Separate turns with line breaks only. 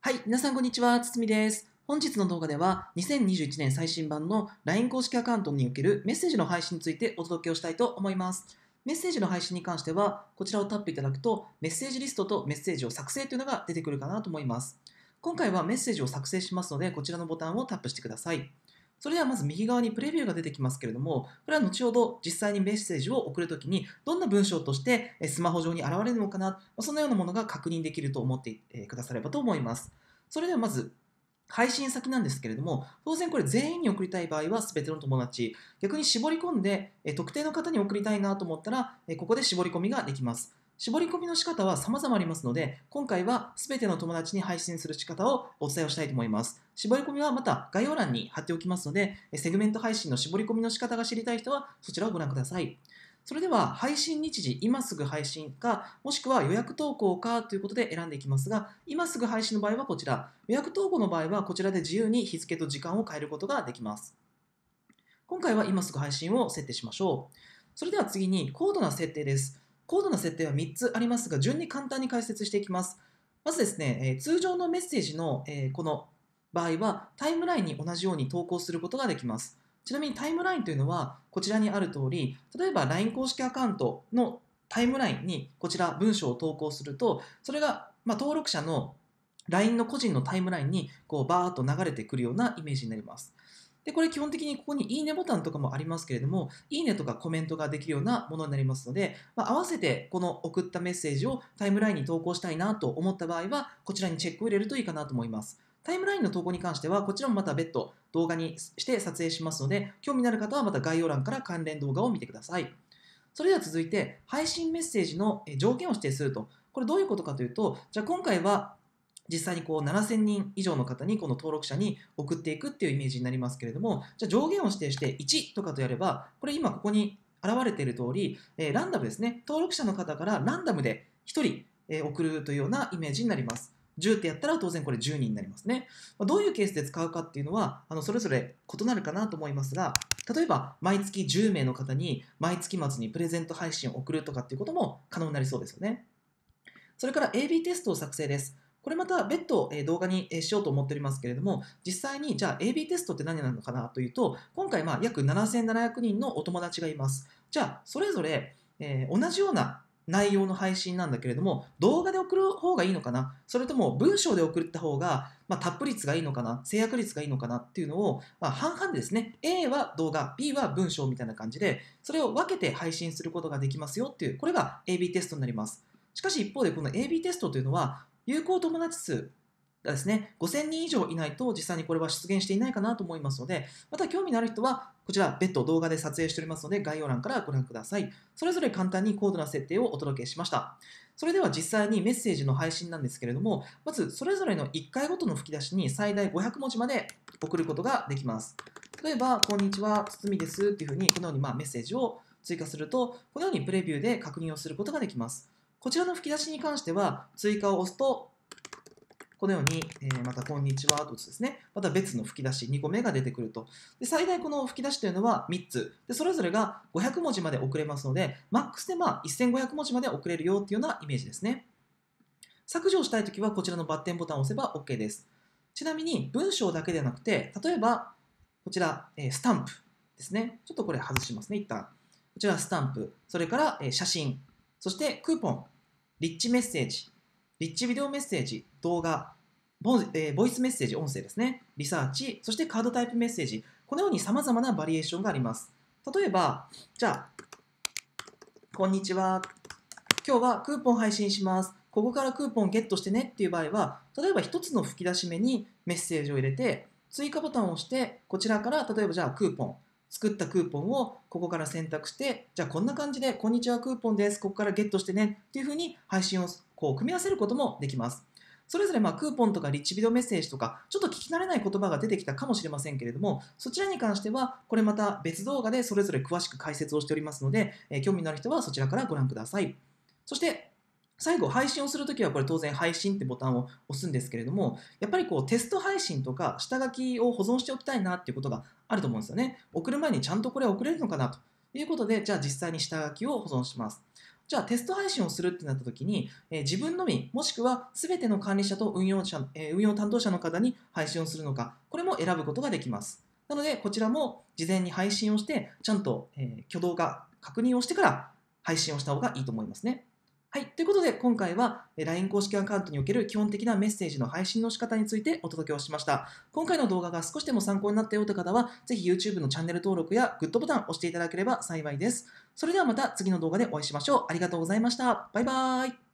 はい、皆さんこんにちは、つつみです。本日の動画では、2021年最新版の LINE 公式アカウントにおけるメッセージの配信についてお届けをしたいと思います。メッセージの配信に関しては、こちらをタップいただくと、メッセージリストとメッセージを作成というのが出てくるかなと思います。今回はメッセージを作成しますので、こちらのボタンをタップしてください。それではまず右側にプレビューが出てきますけれども、これは後ほど実際にメッセージを送るときに、どんな文章としてスマホ上に現れるのかな、そのようなものが確認できると思ってくださればと思います。それではまず、配信先なんですけれども、当然これ全員に送りたい場合は全ての友達、逆に絞り込んで特定の方に送りたいなと思ったら、ここで絞り込みができます。絞り込みの仕方は様々ありますので、今回は全ての友達に配信する仕方をお伝えをしたいと思います。絞り込みはまた概要欄に貼っておきますので、セグメント配信の絞り込みの仕方が知りたい人はそちらをご覧ください。それでは配信日時、今すぐ配信か、もしくは予約投稿かということで選んでいきますが、今すぐ配信の場合はこちら、予約投稿の場合はこちらで自由に日付と時間を変えることができます。今回は今すぐ配信を設定しましょう。それでは次に高度な設定です。コードの設定は3つありますが、順に簡単に解説していきます。まずですね、え通常のメッセージの、えこの場合は、タイムラインに同じように投稿することができます。ちなみにタイムラインというのは、こちらにある通り、例えば LINE 公式アカウントのタイムラインにこちら文章を投稿すると、それが、ま登録者の LINE の個人のタイムラインにこうバーッと流れてくるようなイメージになります。で、これ基本的にここにいいねボタンとかもありますけれども、いいねとかコメントができるようなものになりますので、まあ、合わせてこの送ったメッセージをタイムラインに投稿したいなと思った場合は、こちらにチェックを入れるといいかなと思います。タイムラインの投稿に関しては、こちらもまた別途動画にして撮影しますので、興味のある方はまた概要欄から関連動画を見てください。それでは続いて、配信メッセージの条件を指定すると。これどういうことかというと、じゃあ今回は実際にこう7000人以上の方にこの登録者に送っていくっていうイメージになりますけれどもじゃあ上限を指定して1とかとやればこれ今ここに現れている通り、えー、ランダムですね登録者の方からランダムで1人、えー、送るというようなイメージになります10ってやったら当然これ10人になりますね。どういうケースで使うかっていうのはあのそれぞれ異なるかなと思いますが例えば毎月10名の方に毎月末にプレゼント配信を送るとかっていうことも可能になりそうですよね。それから AB テストを作成です。これまた別途動画にしようと思っておりますけれども、実際にじゃあ AB テストって何なのかなというと、今回ま約7700人のお友達がいます。じゃあ、それぞれ、え同じような内容の配信なんだけれども、動画で送る方がいいのかなそれとも文章で送った方が、まあ、タップ率がいいのかな制約率がいいのかなっていうのを、まあ、半々でですね、A は動画、B は文章みたいな感じで、それを分けて配信することができますよっていう、これが AB テストになります。しかし一方でこの AB テストというのは有効友達数がですね、5000人以上いないと実際にこれは出現していないかなと思いますので、また興味のある人は、こちら別途動画で撮影しておりますので、概要欄からご覧ください。それぞれ簡単に高度な設定をお届けしました。それでは実際にメッセージの配信なんですけれども、まずそれぞれの1回ごとの吹き出しに最大500文字まで送ることができます。例えば、こんにちは、堤ですっていうふうに、このようにまメッセージを追加すると、このようにプレビューで確認をすることができます。こちらの吹き出しに関しては、追加を押すと、このように、えまたこんにちはとですね。また別の吹き出し、2個目が出てくると。で最大この吹き出しというのは3つで。それぞれが500文字まで送れますので、マックスでまあ1500文字まで送れるよっていうようなイメージですね。削除したいときはこちらのバッテンボタンを押せば OK です。ちなみに文章だけでなくて、例えばこちら、えスタンプですね。ちょっとこれ外しますね、一旦。こちらスタンプ、それから、え写真、そしてクーポン、リッチメッセージ、リッチビデオメッセージ、動画、ボ,、えー、ボイスメッセージ、音声ですね、リサーチ、そしてカードタイプメッセージ、このように様々なバリエーションがあります。例えば、じゃあ、こんにちは。今日はクーポン配信します。ここからクーポンゲットしてねっていう場合は、例えば1つの吹き出し目にメッセージを入れて、追加ボタンを押して、こちらから例えばじゃあクーポン、作ったクーポンをここから選択してじゃあこんな感じで「こんにちはクーポンですここからゲットしてね」っていうふうに配信をこう組み合わせることもできますそれぞれまクーポンとかリッチビデオメッセージとかちょっと聞き慣れない言葉が出てきたかもしれませんけれどもそちらに関してはこれまた別動画でそれぞれ詳しく解説をしておりますので、え興味のある人はそちらからご覧くださいそして最後、配信をするときは、これ当然配信ってボタンを押すんですけれども、やっぱりこうテスト配信とか下書きを保存しておきたいなっていうことがあると思うんですよね。送る前にちゃんとこれは送れるのかなということで、じゃあ実際に下書きを保存します。じゃあテスト配信をするってなった時に、えー、自分のみ、もしくは全ての管理者と運用者、えー、運用担当者の方に配信をするのか、これも選ぶことができます。なので、こちらも事前に配信をして、ちゃんと、えー、挙動が確認をしてから配信をした方がいいと思いますね。はい。ということで、今回は LINE 公式アカウントにおける基本的なメッセージの配信の仕方についてお届けをしました。今回の動画が少しでも参考になったよという方は、ぜひ YouTube のチャンネル登録やグッドボタンを押していただければ幸いです。それではまた次の動画でお会いしましょう。ありがとうございました。バイバーイ。